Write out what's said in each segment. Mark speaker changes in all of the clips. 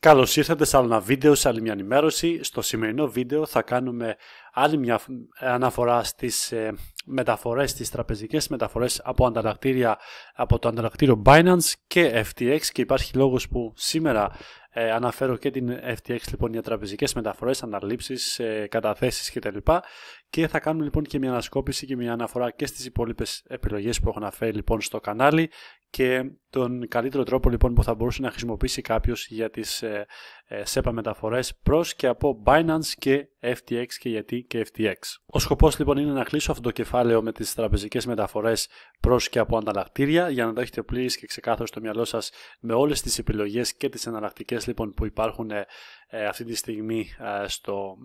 Speaker 1: Καλώς ήρθατε σε άλλο ένα βίντεο, σε άλλη μια ενημέρωση. Στο σημερινό βίντεο θα κάνουμε άλλη μια αναφορά στις μεταφορέ, μεταφορές, στις τραπεζικές μεταφορές από, ανταλλακτήρια, από το ανταλλακτήριο Binance και FTX και υπάρχει λόγος που σήμερα ε, αναφέρω και την FTX λοιπόν για τραπεζικές μεταφορές, αναλήψεις, ε, καταθέσεις κτλ και θα κάνουμε λοιπόν και μια ανασκόπηση και μια αναφορά και στις υπόλοιπες επιλογές που έχω αναφέρει λοιπόν στο κανάλι και τον καλύτερο τρόπο λοιπόν που θα μπορούσε να χρησιμοποιήσει κάποιος για τις ε, ε, SEPA ε μεταφορές προς και από Binance και FTX και γιατί και FTX. Ο σκοπός λοιπόν είναι να κλείσω αυτό το κεφάλαιο με τις τραπεζικές μεταφορές προς και από ανταλλακτήρια για να το έχετε πλήρης και ξεκάθαρο στο μυαλό σας με όλες τις επιλογές και τις εναλλακτικές λοιπόν που υπάρχουν ε, ε, αυτή τη στιγμή ε, στο,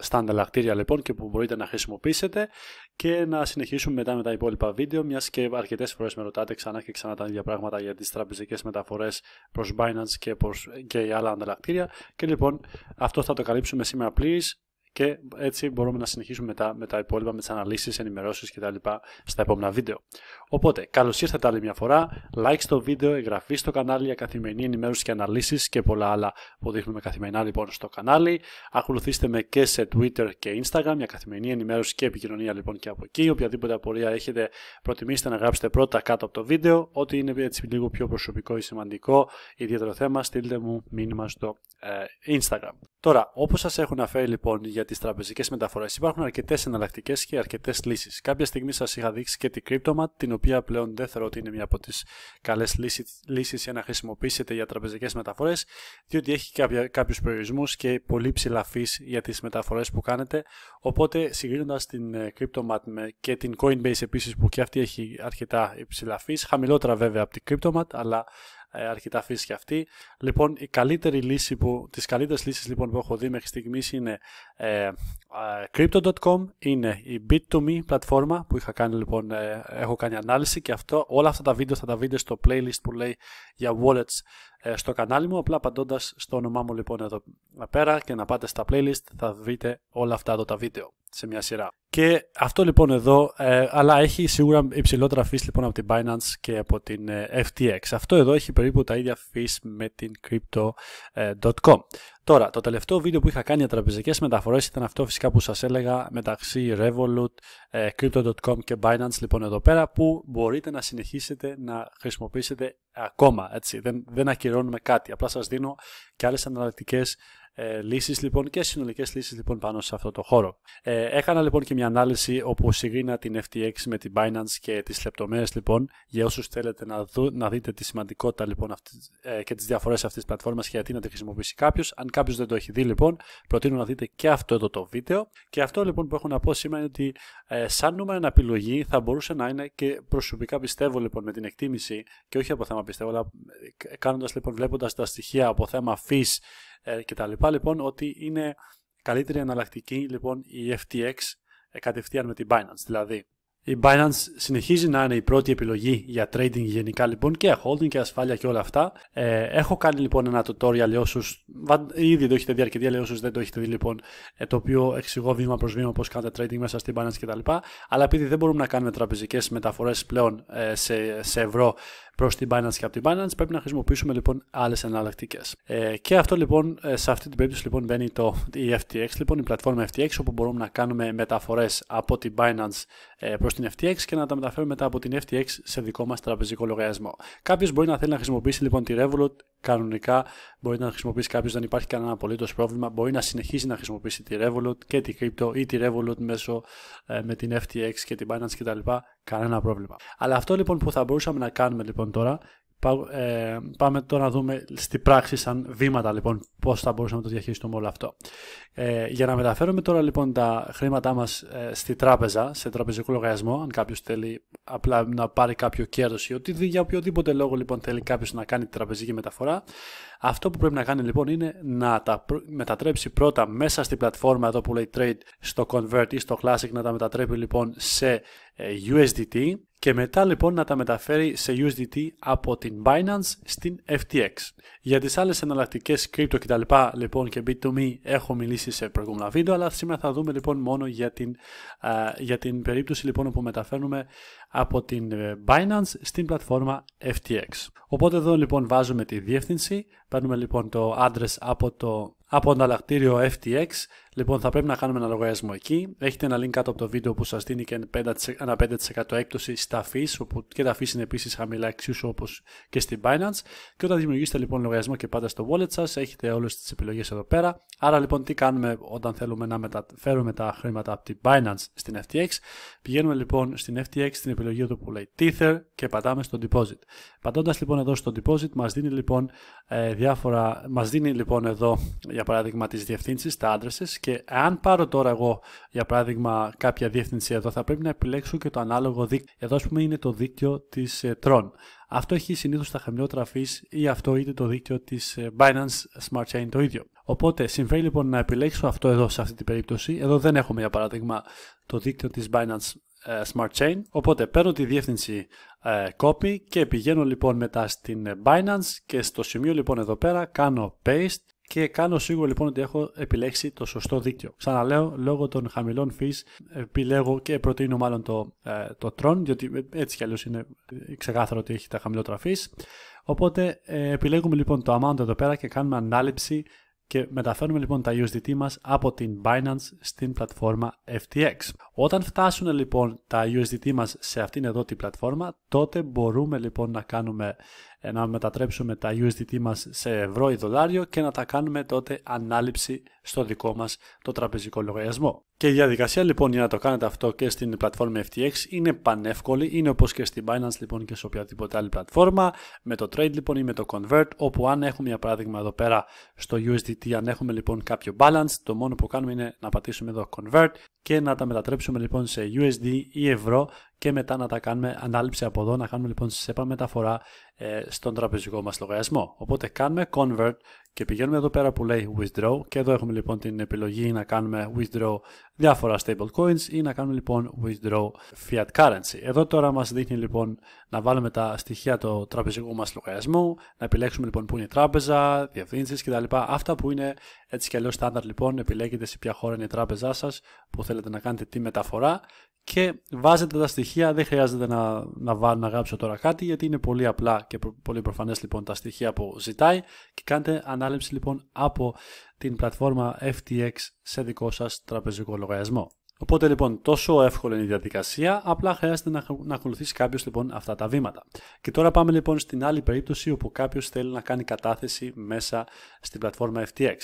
Speaker 1: στα ανταλλακτήρια λοιπόν και που μπορείτε να χρησιμοποιήσετε και να συνεχίσουμε μετά με τα υπόλοιπα βίντεο μιας και αρκετές φορές με ρωτάτε ξανά και ξανά τα ίδια πράγματα για τις τραπεζικές μεταφορές προς Binance και, προς, και άλλα ανταλλακτήρια και λοιπόν αυτό θα το καλύψουμε σήμερα πλήρης και έτσι μπορούμε να συνεχίσουμε μετά με τα υπόλοιπα, με τις αναλύσεις, ενημερώσεις κτλ. στα επόμενα βίντεο. Οπότε, καλώς ήρθατε άλλη μια φορά. Like στο βίντεο, εγγραφή στο κανάλι για καθημερινή ενημέρωση και αναλύσεις και πολλά άλλα που δείχνουμε καθημερινά λοιπόν στο κανάλι. Ακολουθήστε με και σε Twitter και Instagram για καθημερινή ενημέρωση και επικοινωνία λοιπόν και από εκεί. Οποιαδήποτε απορία έχετε, προτιμήστε να γράψετε πρώτα κάτω από το βίντεο. Ό,τι είναι έτσι λίγο πιο προσωπικό ή σημαντικό, ιδιαίτερο θέμα, στείλτε μου μήνυμα στο ε, Instagram. Τώρα, όπως σας έχω αναφέρει λοιπόν για για τις τραπεζικές μεταφορές υπάρχουν αρκετές εναλλακτικές και αρκετές λύσεις. Κάποια στιγμή σας είχα δείξει και την Cryptomat, την οποία πλέον δεν θεωρώ ότι είναι μια από τις καλές λύσεις για να χρησιμοποιήσετε για τραπεζικές μεταφορές, διότι έχει κάποιους περιορισμούς και πολύ ψηλά για τις μεταφορές που κάνετε. Οπότε, συγκρίνοντας την ε, Cryptomat και την Coinbase επίσης, που και αυτή έχει αρκετά υψηλά χαμηλότερα βέβαια από την Cryptomat, αλλά ε, αρκετά φύση και αυτή. Λοιπόν, η καλύτερη λύση που, τις καλύτερες λύσεις λοιπόν, που έχω δει μέχρι στιγμής είναι ε, Crypto.com, είναι η Bit2Me πλατφόρμα που είχα κάνει λοιπόν, ε, έχω κάνει ανάλυση και αυτό, όλα αυτά τα βίντεο θα τα βρείτε στο playlist που λέει για wallets ε, στο κανάλι μου, απλά απαντώντας στο όνομά μου λοιπόν εδώ πέρα και να πάτε στα playlist θα βρείτε όλα αυτά εδώ τα βίντεο σε μια σειρά. Και αυτό λοιπόν εδώ, ε, αλλά έχει σίγουρα υψηλότερα fees λοιπόν από την Binance και από την ε, FTX. Αυτό εδώ έχει περίπου τα ίδια fees με την Crypto.com. Ε, Τώρα, το τελευταίο βίντεο που είχα κάνει για τραπεζικές μεταφορές ήταν αυτό φυσικά που σας έλεγα μεταξύ Revolut, ε, Crypto.com και Binance λοιπόν εδώ πέρα που μπορείτε να συνεχίσετε να χρησιμοποιήσετε ακόμα. Έτσι. Δεν, δεν ακυρώνουμε κάτι, απλά σας δίνω και άλλες αναλυτικές ε, λύσεις λοιπόν και συνολικές λύσεις λοιπόν πάνω σε αυτό το χώρο. Ε, έκανα λοιπόν και μια ανάλυση όπου συγκρίνα την FTX με την Binance και τις λεπτομέρειες λοιπόν για όσους θέλετε να, δου, να δείτε τη σημαντικότητα λοιπόν αυτή, ε, και τις διαφορές αυτής της πλατφόρμας και γιατί να τη χρησιμοποιήσει κάποιος. Αν κάποιος δεν το έχει δει λοιπόν προτείνω να δείτε και αυτό εδώ το βίντεο και αυτό λοιπόν που έχω να πω σήμερα είναι ότι ε, σαν νούμερο επιλογή θα μπορούσε να είναι και προσωπικά πιστεύω λοιπόν με την εκτίμηση και όχι από θέμα πιστεύω αλλά ε, κάνοντας λοιπόν βλέποντας τα στοιχεία από θέμα fees ε, κτλ. Λοιπόν, ότι είναι καλύτερη εναλλακτική λοιπόν η FTX ε, κατευθείαν με την Binance. Δηλαδή, η Binance συνεχίζει να είναι η πρώτη επιλογή για trading γενικά λοιπόν και holding και ασφάλεια και όλα αυτά. Ε, έχω κάνει λοιπόν ένα tutorial για όσους, ήδη το έχετε δει αρκετή αλλά όσους δεν το έχετε δει λοιπόν, ε, το οποίο εξηγώ βήμα προς βήμα πώς κάνετε trading μέσα στην Binance κτλ. Αλλά επειδή δεν μπορούμε να κάνουμε τραπεζικές μεταφορές πλέον ε, σε, σε ευρώ προς την Binance και από την Binance, πρέπει να χρησιμοποιήσουμε λοιπόν άλλες εναλλακτικές. Ε, και αυτό λοιπόν, ε, σε αυτή την περίπτωση λοιπόν μπαίνει το, η FTX, λοιπόν, η πλατφόρμα FTX, όπου μπορούμε να κάνουμε μεταφορές από την Binance ε, προς την FTX και να τα μεταφέρουμε μετά από την FTX σε δικό μας τραπεζικό λογαριασμό. Κάποιος μπορεί να θέλει να χρησιμοποιήσει λοιπόν τη Revolut κανονικά μπορεί να χρησιμοποιήσει κάποιος, δεν υπάρχει κανένα απολύτως πρόβλημα. Μπορεί να συνεχίσει να χρησιμοποιήσει τη Revolut και τη Crypto ή τη Revolut μέσω ε, με την FTX και την Binance κτλ. Κανένα πρόβλημα. Αλλά αυτό λοιπόν που θα μπορούσαμε να κάνουμε λοιπόν τώρα ε, πάμε τώρα να δούμε στη πράξη σαν βήματα λοιπόν πώς θα μπορούσαμε να το διαχειριστούμε όλο αυτό. Ε, για να μεταφέρουμε τώρα λοιπόν τα χρήματά μας ε, στη τράπεζα, σε τραπεζικό λογαριασμό, αν κάποιος θέλει απλά να πάρει κάποιο κέρδος ή ότι για οποιοδήποτε λόγο λοιπόν θέλει κάποιος να κάνει τη τραπεζική μεταφορά, αυτό που πρέπει να κάνει λοιπόν είναι να τα μετατρέψει πρώτα μέσα στην πλατφόρμα εδώ που λέει Trade στο Convert ή στο Classic, να τα μετατρέπει λοιπόν σε ε, USDT και μετά λοιπόν να τα μεταφέρει σε USDT από την Binance στην FTX. Για τις άλλες εναλλακτικές crypto κτλ λοιπόν και B2Me έχω μιλήσει σε προηγούμενα βίντεο αλλά σήμερα θα δούμε λοιπόν μόνο για την, για την περίπτωση λοιπόν που μεταφέρουμε από την ε, Binance στην πλατφόρμα FTX. Οπότε εδώ λοιπόν βάζουμε τη διεύθυνση, παίρνουμε λοιπόν το address από το από FTX, Λοιπόν, θα πρέπει να κάνουμε ένα λογαριασμό εκεί. Έχετε ένα link κάτω από το βίντεο που σας δίνει και ένα 5% έκπτωση στα fees, όπου και τα fees είναι επίσης χαμηλά εξίσου όπως και στην Binance. Και όταν δημιουργήσετε λοιπόν λογαριασμό και πάντα στο wallet σας, έχετε όλες τις επιλογές εδώ πέρα. Άρα λοιπόν, τι κάνουμε όταν θέλουμε να μεταφέρουμε τα χρήματα από την Binance στην FTX. Πηγαίνουμε λοιπόν στην FTX, στην επιλογή του που λέει Tether και πατάμε στο deposit. Πατώντας λοιπόν εδώ στο deposit, μας δίνει λοιπόν ε, διάφορα, μας δίνει λοιπόν εδώ για παράδειγμα τις διευθύνσεις, τα addresses και και αν πάρω τώρα εγώ, για παράδειγμα, κάποια διεύθυνση εδώ, θα πρέπει να επιλέξω και το ανάλογο δίκτυο. Εδώ, ας πούμε, είναι το δίκτυο της ε, Tron. Αυτό έχει συνήθως τα χαμηλότερα fees ή αυτό είτε το δίκτυο της ε, Binance Smart Chain το ίδιο. Οπότε συμφέρει λοιπόν να επιλέξω αυτό εδώ σε αυτή την περίπτωση. Εδώ δεν έχουμε για παράδειγμα το δίκτυο της Binance ε, Smart Chain. Οπότε παίρνω τη διεύθυνση copy και πηγαίνω λοιπόν μετά στην Binance και στο σημείο λοιπόν εδώ πέρα κάνω paste και κάνω σίγουρο λοιπόν ότι έχω επιλέξει το σωστό δίκτυο. Ξαναλέω, λόγω των χαμηλών fees επιλέγω και προτείνω μάλλον το, ε, το Tron, διότι έτσι κι αλλιώς είναι ξεκάθαρο ότι έχει τα χαμηλότερα fees. Οπότε ε, επιλέγουμε λοιπόν το amount εδώ πέρα και κάνουμε ανάληψη και μεταφέρουμε λοιπόν τα USDT μας από την Binance στην πλατφόρμα FTX. Όταν φτάσουν λοιπόν τα USDT μας σε αυτήν εδώ την πλατφόρμα, τότε μπορούμε λοιπόν να κάνουμε ε, να μετατρέψουμε τα USDT μας σε ευρώ ή δολάριο και να τα κάνουμε τότε ανάληψη στο δικό μας το τραπεζικό λογαριασμό. Και η διαδικασία λοιπόν για να το κάνετε αυτό και στην πλατφόρμα FTX είναι πανεύκολη, είναι όπως και στην Binance λοιπόν και σε οποιαδήποτε άλλη πλατφόρμα, με το trade λοιπόν ή με το convert, όπου αν έχουμε για παράδειγμα εδώ πέρα στο USDT, αν έχουμε λοιπόν κάποιο balance, το μόνο που κάνουμε είναι να πατήσουμε εδώ convert και να τα μετατρέψουμε λοιπόν σε USD ή ευρώ και μετά να τα κάνουμε ανάληψη από εδώ, να κάνουμε λοιπόν σε μεταφορά ε, στον τραπεζικό μας λογαριασμό. Οπότε κάνουμε convert και πηγαίνουμε εδώ πέρα που λέει withdraw και εδώ έχουμε λοιπόν την επιλογή να κάνουμε withdraw διάφορα stable coins ή να κάνουμε λοιπόν withdraw fiat currency. Εδώ τώρα μας δείχνει λοιπόν να βάλουμε τα στοιχεία του τραπεζικού μας λογαριασμού, να επιλέξουμε λοιπόν που είναι η τράπεζα, διευθύνσεις κτλ. Αυτά που είναι έτσι και αλλιώς στάνταρ λοιπόν επιλέγετε σε ποια χώρα είναι η τράπεζά σας που θέλετε να κάνετε τη μεταφορά και βάζετε τα στοιχεία, δεν χρειάζεται να, να, βάλω, να γράψω τώρα κάτι γιατί είναι πολύ απλά και πολύ προφανές λοιπόν τα στοιχεία που ζητάει και κάντε επανάληψη λοιπόν από την πλατφόρμα FTX σε δικό σας τραπεζικό λογαριασμό. Οπότε λοιπόν τόσο εύκολη είναι η διαδικασία, απλά χρειάζεται να, ακολουθήσει κάποιος λοιπόν αυτά τα βήματα. Και τώρα πάμε λοιπόν στην άλλη περίπτωση όπου κάποιος θέλει να κάνει κατάθεση μέσα στην πλατφόρμα FTX.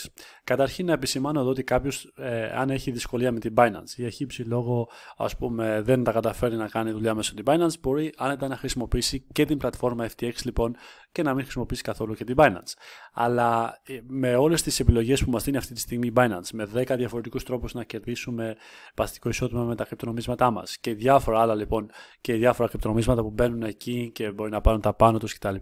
Speaker 1: Καταρχήν να επισημάνω εδώ ότι κάποιος, ε, αν έχει δυσκολία με την Binance ή έχει ψηλό λόγο ας πούμε δεν τα καταφέρει να κάνει δουλειά μέσα την Binance, μπορεί άνετα να χρησιμοποιήσει και την πλατφόρμα FTX λοιπόν και να μην χρησιμοποιήσει καθόλου και την Binance. Αλλά ε, με όλες τις επιλογές που μας δίνει αυτή τη στιγμή η Binance, με 10 διαφορετικούς τρόπους να κερδίσουμε σπαστικό ισότιμο με τα κρυπτονομίσματά μας και διάφορα άλλα λοιπόν και διάφορα κρυπτονομίσματα που μπαίνουν εκεί και μπορεί να πάρουν τα πάνω τους κτλ.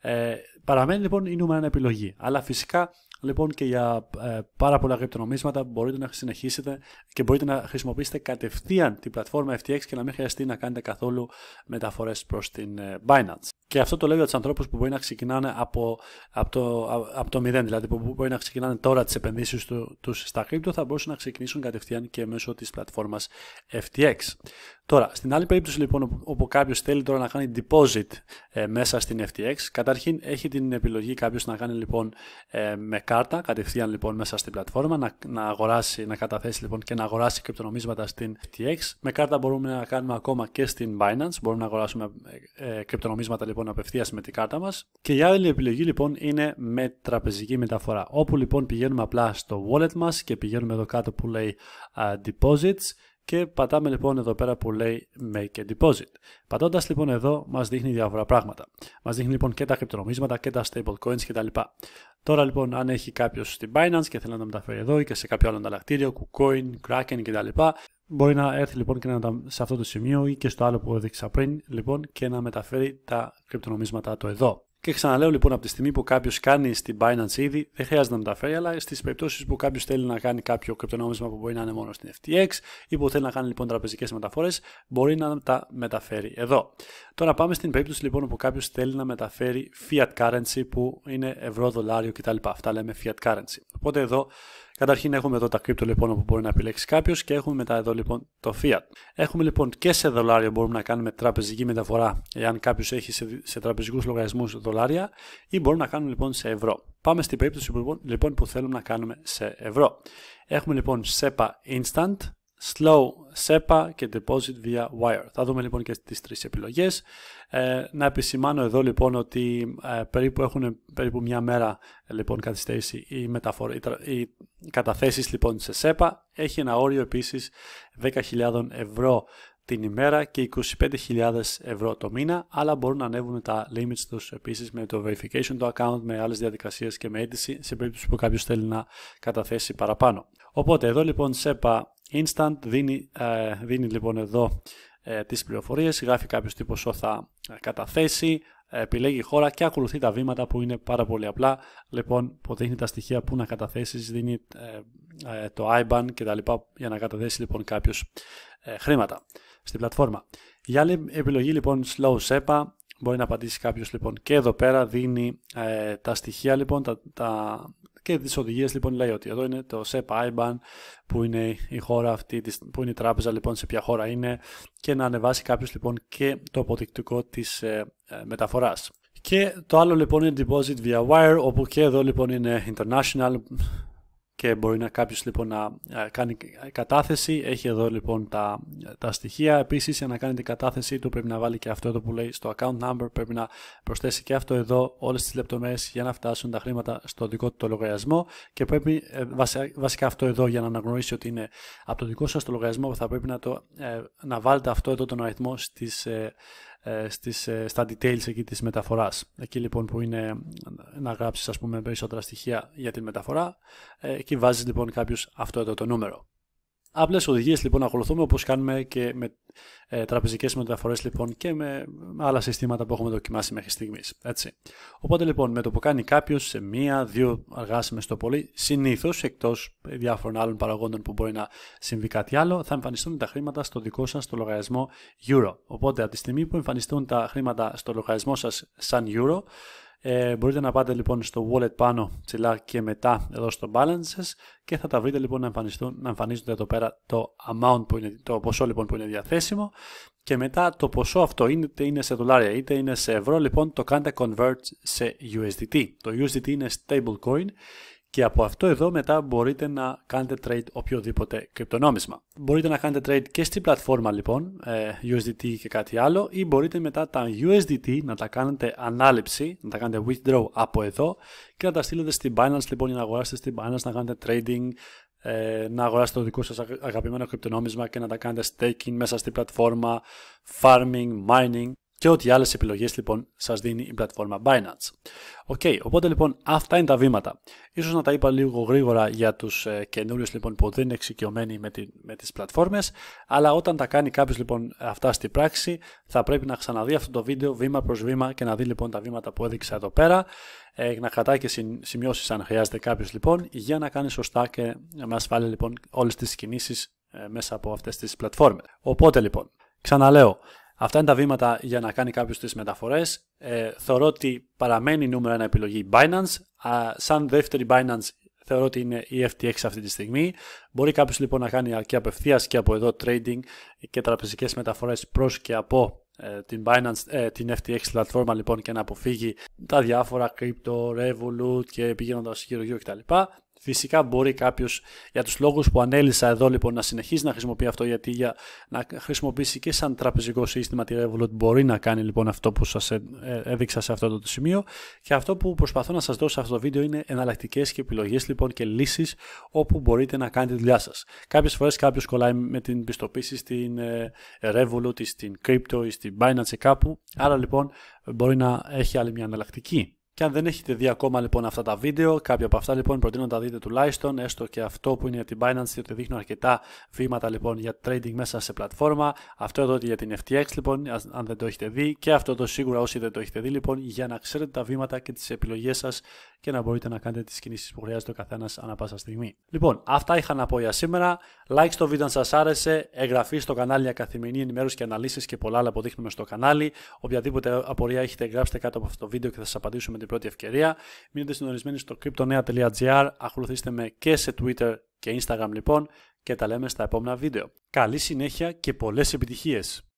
Speaker 1: Ε, παραμένει λοιπόν η νούμερα επιλογή. Αλλά φυσικά λοιπόν και για ε, πάρα πολλά κρυπτονομίσματα μπορείτε να συνεχίσετε και μπορείτε να χρησιμοποιήσετε κατευθείαν την πλατφόρμα FTX και να μην χρειαστεί να κάνετε καθόλου μεταφορές προς την ε, Binance. Και αυτό το λέω για τους ανθρώπους που μπορεί να ξεκινάνε από, από, το, από το μηδέν, δηλαδή που μπορεί να ξεκινάνε τώρα τις επενδύσεις του τους στα κρύπτο, θα μπορούσαν να ξεκινήσουν κατευθείαν και μέσω της πλατφόρμας FTX. Τώρα, στην άλλη περίπτωση λοιπόν όπου κάποιος θέλει τώρα να κάνει deposit ε, μέσα στην FTX, καταρχήν έχει την επιλογή κάποιος να κάνει λοιπόν ε, με κάρτα, κατευθείαν λοιπόν μέσα στην πλατφόρμα, να, να αγοράσει, να καταθέσει λοιπόν και να αγοράσει κρυπτονομίσματα στην FTX. Με κάρτα μπορούμε να κάνουμε ακόμα και στην Binance, μπορούμε να αγοράσουμε ε, ε κρυπτονομίσματα λοιπόν απευθείας με την κάρτα μας. Και η άλλη επιλογή λοιπόν είναι με τραπεζική μεταφορά, όπου λοιπόν πηγαίνουμε απλά στο wallet μας και πηγαίνουμε εδώ κάτω που λέει deposits και πατάμε λοιπόν εδώ πέρα που λέει Make a Deposit. Πατώντας λοιπόν εδώ, μας δείχνει διάφορα πράγματα. Μας δείχνει λοιπόν και τα κρυπτονομίσματα και τα stablecoins κτλ. Τώρα λοιπόν, αν έχει κάποιος στην Binance και θέλει να τα μεταφέρει εδώ ή και σε κάποιο άλλο ανταλλακτήριο, KuCoin, Kraken κτλ. Μπορεί να έρθει λοιπόν και να τα σε αυτό το σημείο ή και στο άλλο που έδειξα πριν λοιπόν και να μεταφέρει τα κρυπτονομίσματα του εδώ. Και ξαναλέω λοιπόν από τη στιγμή που κάποιος κάνει στην Binance ήδη, δεν χρειάζεται να μεταφέρει, αλλά στις περιπτώσεις που κάποιος θέλει να κάνει κάποιο κρυπτονόμισμα που μπορεί να είναι μόνο στην FTX ή που θέλει να κάνει λοιπόν τραπεζικές μεταφορές, μπορεί να τα μεταφέρει εδώ. Τώρα πάμε στην περίπτωση λοιπόν που κάποιος θέλει να μεταφέρει fiat currency που είναι ευρώ, δολάριο κτλ. Αυτά λέμε fiat currency. Οπότε εδώ Καταρχήν έχουμε εδώ τα κρύπτο λοιπόν που μπορεί να επιλέξει κάποιος και έχουμε μετά εδώ λοιπόν το fiat. Έχουμε λοιπόν και σε δολάριο μπορούμε να κάνουμε τραπεζική μεταφορά εάν κάποιος έχει σε, σε τραπεζικούς λογαριασμούς δολάρια ή μπορούν να κάνουν λοιπόν σε ευρώ. Πάμε στην περίπτωση που, λοιπόν, λοιπόν που θέλουμε να κάνουμε σε ευρώ. Έχουμε λοιπόν SEPA Instant, Slow SEPA και Deposit via Wire. Θα δούμε λοιπόν και τις τρεις επιλογές. Ε, να επισημάνω εδώ λοιπόν ότι ε, περίπου έχουν περίπου μια μέρα ε, λοιπόν καθυστέρηση οι, μεταφορ... καταθέσεις λοιπόν σε SEPA. Έχει ένα όριο επίσης 10.000 ευρώ την ημέρα και 25.000 ευρώ το μήνα, αλλά μπορούν να ανέβουν τα limits τους επίσης με το verification του account, με άλλες διαδικασίες και με αίτηση σε περίπτωση που κάποιος θέλει να καταθέσει παραπάνω. Οπότε εδώ λοιπόν SEPA Instant δίνει, ε, δίνει λοιπόν εδώ ε, τις πληροφορίες, γράφει κάποιος τι ποσό θα ε, καταθέσει, επιλέγει χώρα και ακολουθεί τα βήματα που είναι πάρα πολύ απλά. Λοιπόν, που δείχνει τα στοιχεία που να καταθέσεις, δίνει ε, ε, το IBAN και τα λοιπά για να καταθέσει λοιπόν κάποιος χρήματα στην πλατφόρμα. Για άλλη επιλογή λοιπόν Slow SEPA μπορεί να απαντήσει κάποιος λοιπόν και εδώ πέρα δίνει ε, τα στοιχεία λοιπόν τα, τα, και τις οδηγίες λοιπόν λέει ότι εδώ είναι το SEPA IBAN που είναι η χώρα αυτή, που είναι η τράπεζα λοιπόν σε ποια χώρα είναι και να ανεβάσει κάποιος λοιπόν και το αποδεικτικό της ε, ε, μεταφοράς. Και το άλλο λοιπόν είναι deposit via wire όπου και εδώ λοιπόν είναι international και μπορεί να κάποιος λοιπόν να ε, κάνει κατάθεση. Έχει εδώ λοιπόν τα, τα στοιχεία. Επίσης για να κάνει την κατάθεσή του πρέπει να βάλει και αυτό εδώ που λέει στο account number. Πρέπει να προσθέσει και αυτό εδώ όλες τις λεπτομέρειες για να φτάσουν τα χρήματα στο δικό του το λογαριασμό και πρέπει ε, βασικά αυτό εδώ για να αναγνωρίσει ότι είναι από το δικό σας το λογαριασμό θα πρέπει να, ε, βάλετε αυτό εδώ τον αριθμό στις, ε, στις, ε, στα details εκεί της μεταφοράς. Εκεί λοιπόν που είναι να γράψεις ας πούμε περισσότερα στοιχεία για την μεταφορά, ε, εκεί βάζεις λοιπόν κάποιους αυτό εδώ το νούμερο. Απλέ οδηγίες λοιπόν ακολουθούμε όπως κάνουμε και με ε, τραπεζικές μεταφορές λοιπόν και με άλλα συστήματα που έχουμε δοκιμάσει μέχρι στιγμής. Οπότε λοιπόν με το που κάνει κάποιος σε μία, δύο αργάσιμες το πολύ, συνήθως εκτός διάφορων άλλων παραγόντων που μπορεί να συμβεί κάτι άλλο, θα εμφανιστούν τα χρήματα στο δικό σας το λογαριασμό Euro. Οπότε από τη στιγμή που εμφανιστούν τα χρήματα στο λογαριασμό σας σαν Euro, ε, μπορείτε να πάτε λοιπόν στο wallet πάνω ψηλά και μετά εδώ στο balances και θα τα βρείτε λοιπόν να, να εμφανίζονται εδώ πέρα το amount που είναι, το ποσό λοιπόν που είναι διαθέσιμο και μετά το ποσό αυτό είτε είναι σε δολάρια είτε είναι σε ευρώ λοιπόν το κάνετε convert σε USDT. Το USDT είναι stable coin και από αυτό εδώ μετά μπορείτε να κάνετε trade οποιοδήποτε κρυπτονόμισμα. Μπορείτε να κάνετε trade και στην πλατφόρμα λοιπόν, ε, USDT και κάτι άλλο ή μπορείτε μετά τα USDT να τα κάνετε ανάληψη, να τα κάνετε withdraw από εδώ και να τα στείλετε στην Binance λοιπόν για να αγοράσετε στην Binance, να κάνετε trading, ε, να αγοράσετε το δικό σας αγαπημένο κρυπτονόμισμα και να τα κάνετε staking μέσα στην πλατφόρμα, farming, mining και ό,τι άλλες επιλογές λοιπόν σας δίνει η πλατφόρμα Binance. Οκ, okay, οπότε λοιπόν αυτά είναι τα βήματα. Ίσως να τα είπα λίγο γρήγορα για τους ε, καινούριους λοιπόν που δεν είναι εξοικειωμένοι με, τη, με τις πλατφόρμες, αλλά όταν τα κάνει κάποιος λοιπόν αυτά στην πράξη θα πρέπει να ξαναδεί αυτό το βίντεο βήμα προς βήμα και να δει λοιπόν τα βήματα που έδειξα εδώ πέρα, ε, να κρατάει και σημειώσεις αν χρειάζεται κάποιος λοιπόν για να κάνει σωστά και με ασφάλεια λοιπόν όλες τις κινήσεις ε, μέσα από αυτές τις πλατφόρμες. Οπότε λοιπόν, ξαναλέω, Αυτά είναι τα βήματα για να κάνει κάποιος τις μεταφορές. Ε, θεωρώ ότι παραμένει νούμερο ένα επιλογή Binance. Α, σαν δεύτερη Binance θεωρώ ότι είναι η FTX αυτή τη στιγμή. Μπορεί κάποιος λοιπόν να κάνει και απευθείας και από εδώ trading και τραπεζικές μεταφορές προς και από ε, την, Binance, ε, την FTX πλατφόρμα λοιπόν και να αποφύγει τα διάφορα crypto, Revolut και πηγαίνοντας γύρω-γύρω κτλ. Φυσικά μπορεί κάποιος για τους λόγους που ανέλησα εδώ λοιπόν να συνεχίσει να χρησιμοποιεί αυτό, γιατί για να χρησιμοποιήσει και σαν τραπεζικό σύστημα τη Revolut μπορεί να κάνει λοιπόν αυτό που σας ε, ε, έδειξα σε αυτό το σημείο. Και αυτό που προσπαθώ να σας δώσω σε αυτό το βίντεο είναι εναλλακτικές και επιλογές λοιπόν και λύσεις όπου μπορείτε να κάνετε τη δουλειά σας. Κάποιες φορές κάποιος κολλάει με την πιστοποίηση στην ε, Revolut ή στην Crypto ή στην Binance ή κάπου. Άρα λοιπόν μπορεί να έχει άλλη μια εναλλακτική. Και αν δεν έχετε δει ακόμα λοιπόν αυτά τα βίντεο, κάποια από αυτά λοιπόν προτείνω να τα δείτε τουλάχιστον, έστω και αυτό που είναι για την Binance, διότι δείχνω αρκετά βήματα λοιπόν για trading μέσα σε πλατφόρμα. Αυτό εδώ για την FTX λοιπόν, αν δεν το έχετε δει, και αυτό το σίγουρα όσοι δεν το έχετε δει λοιπόν, για να ξέρετε τα βήματα και τις επιλογές σας και να μπορείτε να κάνετε τις κινήσεις που χρειάζεται ο καθένας ανά πάσα στιγμή. Λοιπόν, αυτά είχα να πω για σήμερα. Like στο βίντεο αν σας άρεσε, εγγραφή στο κανάλι για καθημερινή ενημέρωση και αναλύσεις και πολλά άλλα που δείχνουμε στο κανάλι. Οποιαδήποτε απορία έχετε, γράψτε κάτω από αυτό το βίντεο και θα σας απαντήσουμε την πρώτη ευκαιρία. Μείνετε συντονισμένοι στο cryptonea.gr, ακολουθήστε με και σε Twitter και Instagram λοιπόν και τα λέμε στα επόμενα βίντεο. Καλή συνέχεια και πολλές επιτυχίες!